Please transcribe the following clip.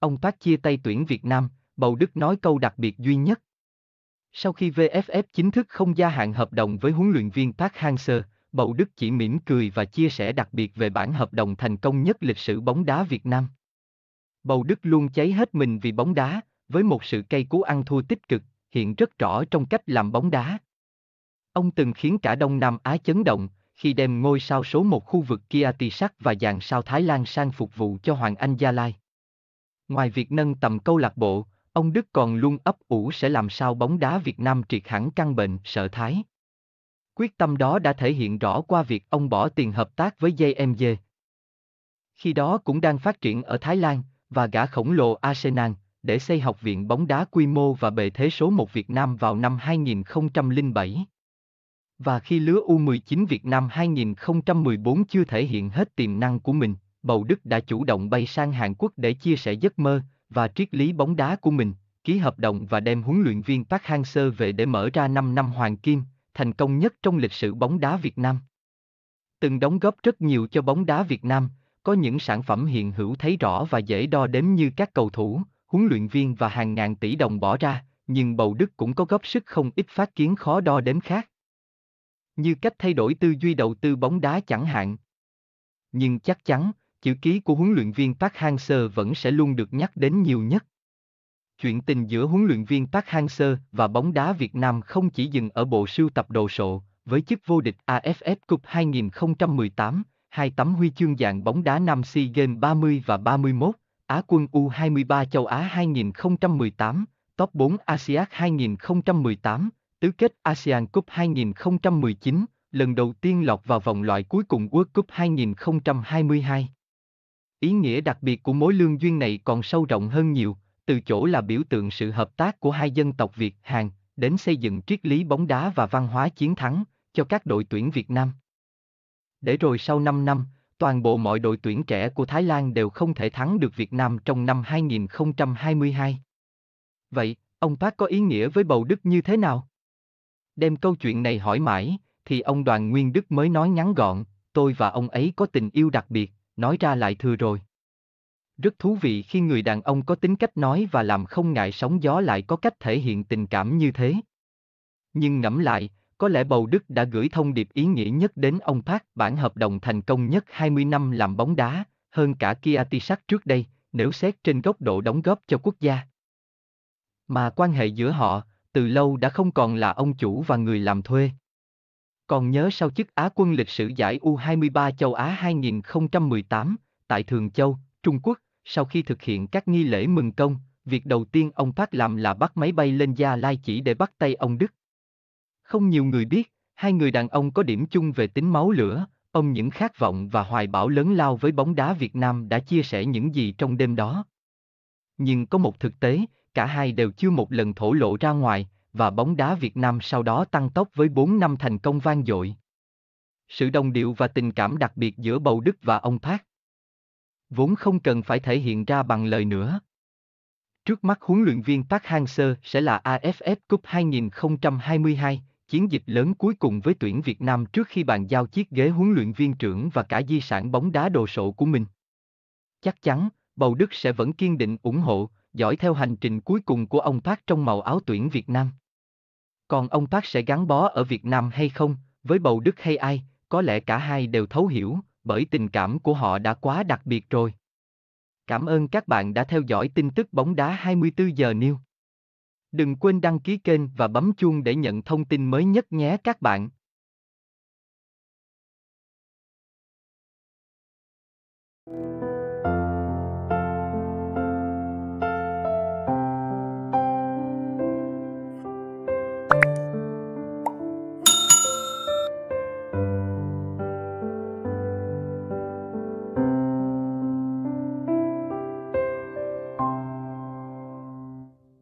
Ông Park chia tay tuyển Việt Nam, Bầu Đức nói câu đặc biệt duy nhất. Sau khi VFF chính thức không gia hạn hợp đồng với huấn luyện viên Park Hang-seo, Bầu Đức chỉ mỉm cười và chia sẻ đặc biệt về bản hợp đồng thành công nhất lịch sử bóng đá Việt Nam. Bầu Đức luôn cháy hết mình vì bóng đá, với một sự cây cú ăn thua tích cực, hiện rất rõ trong cách làm bóng đá. Ông từng khiến cả Đông Nam Á chấn động khi đem ngôi sao số một khu vực Kia Tisak và dàn sao Thái Lan sang phục vụ cho Hoàng Anh Gia Lai. Ngoài việc nâng tầm câu lạc bộ, ông Đức còn luôn ấp ủ sẽ làm sao bóng đá Việt Nam triệt hẳn căn bệnh sợ thái. Quyết tâm đó đã thể hiện rõ qua việc ông bỏ tiền hợp tác với JMG. Khi đó cũng đang phát triển ở Thái Lan, và gã khổng lồ Arsenal, để xây học viện bóng đá quy mô và bề thế số 1 Việt Nam vào năm 2007. Và khi lứa U19 Việt Nam 2014 chưa thể hiện hết tiềm năng của mình, Bầu Đức đã chủ động bay sang Hàn Quốc để chia sẻ giấc mơ và triết lý bóng đá của mình, ký hợp đồng và đem huấn luyện viên Park Hang-seo về để mở ra 5 năm hoàng kim, thành công nhất trong lịch sử bóng đá Việt Nam. Từng đóng góp rất nhiều cho bóng đá Việt Nam, có những sản phẩm hiện hữu thấy rõ và dễ đo đếm như các cầu thủ, huấn luyện viên và hàng ngàn tỷ đồng bỏ ra, nhưng Bầu Đức cũng có góp sức không ít phát kiến khó đo đếm khác. Như cách thay đổi tư duy đầu tư bóng đá chẳng hạn. Nhưng chắc chắn, chữ ký của huấn luyện viên Park Hang-seo vẫn sẽ luôn được nhắc đến nhiều nhất. Chuyện tình giữa huấn luyện viên Park Hang-seo và bóng đá Việt Nam không chỉ dừng ở bộ sưu tập đồ sộ, với chức vô địch AFF Cup 2018, hai tấm huy chương vàng bóng đá nam SEA Games 30 và 31, Á quân U23 châu Á 2018, top 4 ASEAN 2018, tứ kết ASEAN Cup 2019, lần đầu tiên lọt vào vòng loại cuối cùng World Cup 2022. Ý nghĩa đặc biệt của mối lương duyên này còn sâu rộng hơn nhiều, từ chỗ là biểu tượng sự hợp tác của hai dân tộc Việt, Hàn, đến xây dựng triết lý bóng đá và văn hóa chiến thắng cho các đội tuyển Việt Nam. Để rồi sau 5 năm, toàn bộ mọi đội tuyển trẻ của Thái Lan đều không thể thắng được Việt Nam trong năm 2022. Vậy, ông Park có ý nghĩa với bầu Đức như thế nào? Đem câu chuyện này hỏi mãi, thì ông Đoàn Nguyên Đức mới nói ngắn gọn, tôi và ông ấy có tình yêu đặc biệt, nói ra lại thừa rồi. Rất thú vị khi người đàn ông có tính cách nói và làm không ngại sóng gió lại có cách thể hiện tình cảm như thế. Nhưng ngẫm lại, có lẽ Bầu Đức đã gửi thông điệp ý nghĩa nhất đến ông Park bản hợp đồng thành công nhất 20 năm làm bóng đá, hơn cả Kia Tisak trước đây, nếu xét trên góc độ đóng góp cho quốc gia. Mà quan hệ giữa họ, từ lâu đã không còn là ông chủ và người làm thuê, còn nhớ sau chức Á quân lịch sử giải U23 châu Á 2018, tại Thường Châu, Trung Quốc, sau khi thực hiện các nghi lễ mừng công, việc đầu tiên ông Park làm là bắt máy bay lên Gia Lai chỉ để bắt tay ông Đức. Không nhiều người biết, hai người đàn ông có điểm chung về tính máu lửa, ông những khát vọng và hoài bão lớn lao với bóng đá Việt Nam đã chia sẻ những gì trong đêm đó. Nhưng có một thực tế, cả hai đều chưa một lần thổ lộ ra ngoài, và bóng đá Việt Nam sau đó tăng tốc với 4 năm thành công vang dội. Sự đồng điệu và tình cảm đặc biệt giữa Bầu Đức và ông Park vốn không cần phải thể hiện ra bằng lời nữa. Trước mắt huấn luyện viên Park Hang-seo sẽ là AFF Cup 2022, chiến dịch lớn cuối cùng với tuyển Việt Nam trước khi bàn giao chiếc ghế huấn luyện viên trưởng và cả di sản bóng đá đồ sộ của mình. Chắc chắn, Bầu Đức sẽ vẫn kiên định ủng hộ, dõi theo hành trình cuối cùng của ông Park trong màu áo tuyển Việt Nam. Còn ông Park sẽ gắn bó ở Việt Nam hay không, với bầu Đức hay ai, có lẽ cả hai đều thấu hiểu, bởi tình cảm của họ đã quá đặc biệt rồi. Cảm ơn các bạn đã theo dõi tin tức bóng đá 24 giờ New. Đừng quên đăng ký kênh và bấm chuông để nhận thông tin mới nhất nhé các bạn. thank you